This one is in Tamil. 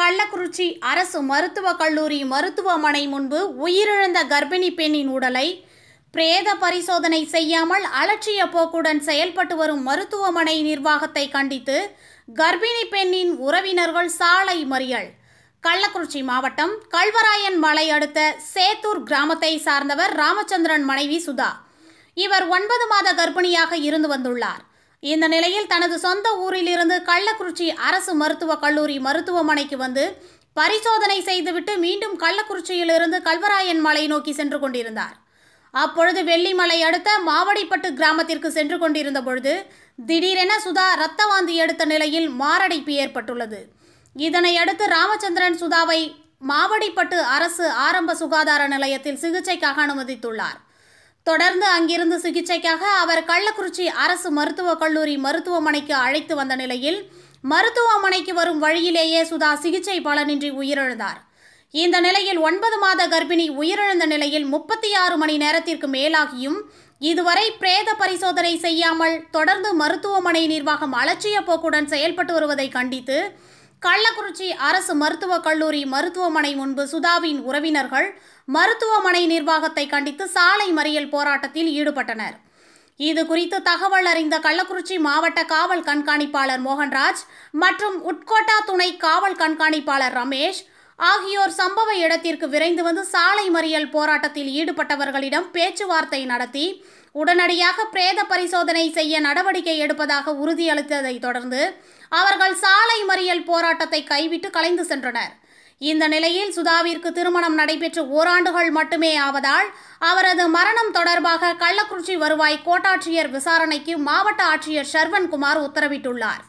கள்ளக்குறிச்சி அரசு மருத்துவக் கல்லூரி மருத்துவமனை முன்பு உயிரிழந்த கர்ப்பிணி பெண்ணின் உடலை பிரேத பரிசோதனை செய்யாமல் அலட்சிய போக்குடன் செயல்பட்டு வரும் மருத்துவமனை நிர்வாகத்தை கண்டித்து கர்ப்பிணி பெண்ணின் உறவினர்கள் சாலை மறியல் கள்ளக்குறிச்சி மாவட்டம் கல்வராயன் மலை அடுத்த சேத்தூர் கிராமத்தை சார்ந்தவர் ராமச்சந்திரன் மனைவி சுதா இவர் ஒன்பது மாத கர்ப்பிணியாக இருந்து வந்துள்ளார் இந்த நிலையில் தனது சொந்த ஊரிலிருந்து கள்ளக்குறிச்சி அரசு மருத்துவக் கல்லூரி மருத்துவமனைக்கு வந்து பரிசோதனை செய்துவிட்டு மீண்டும் கள்ளக்குறிச்சியிலிருந்து கல்வராயன் மலை நோக்கி சென்று கொண்டிருந்தார் அப்பொழுது வெள்ளிமலை அடுத்த மாவடிப்பட்டு கிராமத்திற்கு சென்று கொண்டிருந்த பொழுது திடீரென சுதா ரத்தவாந்தி வாந்தி எடுத்த நிலையில் மாரடைப்பு ஏற்பட்டுள்ளது இதனை அடுத்து ராமச்சந்திரன் சுதாவை மாவடிப்பட்டு அரசு ஆரம்ப சுகாதார நிலையத்தில் சிகிச்சைக்காக அனுமதித்துள்ளார் தொடர்ந்து அங்கிருந்து சிகிச்சைக்காக அவர் கள்ளக்குறிச்சி அரசு மருத்துவக் கல்லூரி மருத்துவமனைக்கு அழைத்து வந்த நிலையில் மருத்துவமனைக்கு வரும் வழியிலேயே சுதா சிகிச்சை பலனின்றி உயிரிழந்தார் இந்த நிலையில் ஒன்பது மாத கர்ப்பிணி உயிரிழந்த நிலையில் முப்பத்தி ஆறு மணி நேரத்திற்கு மேலாகியும் இதுவரை பிரேத பரிசோதனை செய்யாமல் தொடர்ந்து மருத்துவமனை நிர்வாகம் அலட்சிய போக்குடன் செயல்பட்டு வருவதை கண்டித்து கள்ளக்குறிச்சி அரசு மருத்துவக் கல்லூரி மருத்துவமனை முன்பு சுதாவின் உறவினர்கள் மருத்துவமனை நிர்வாகத்தை கண்டித்து சாலை மறியல் போராட்டத்தில் ஈடுபட்டனர் இது குறித்து தகவல் அறிந்த கள்ளக்குறிச்சி மாவட்ட காவல் கண்காணிப்பாளர் மோகன்ராஜ் மற்றும் உட்கோட்டா துணை காவல் கண்காணிப்பாளர் ரமேஷ் ஆகியோர் சம்பவ இடத்திற்கு விரைந்து வந்து சாலை மறியல் போராட்டத்தில் ஈடுபட்டவர்களிடம் பேச்சுவார்த்தை நடத்தி உடனடியாக பிரேத பரிசோதனை செய்ய நடவடிக்கை எடுப்பதாக உறுதியளித்ததை தொடர்ந்து அவர்கள் சாலை மறியல் போராட்டத்தை கைவிட்டு கலைந்து சென்றனர் இந்த நிலையில் சுதாவிற்கு திருமணம் நடைபெற்று ஓராண்டுகள் மட்டுமே ஆவதால் அவரது மரணம் தொடர்பாக கள்ளக்குறிச்சி வருவாய் கோட்டாட்சியர் விசாரணைக்கு மாவட்ட ஆட்சியர் சர்வன்குமார் உத்தரவிட்டுள்ளார்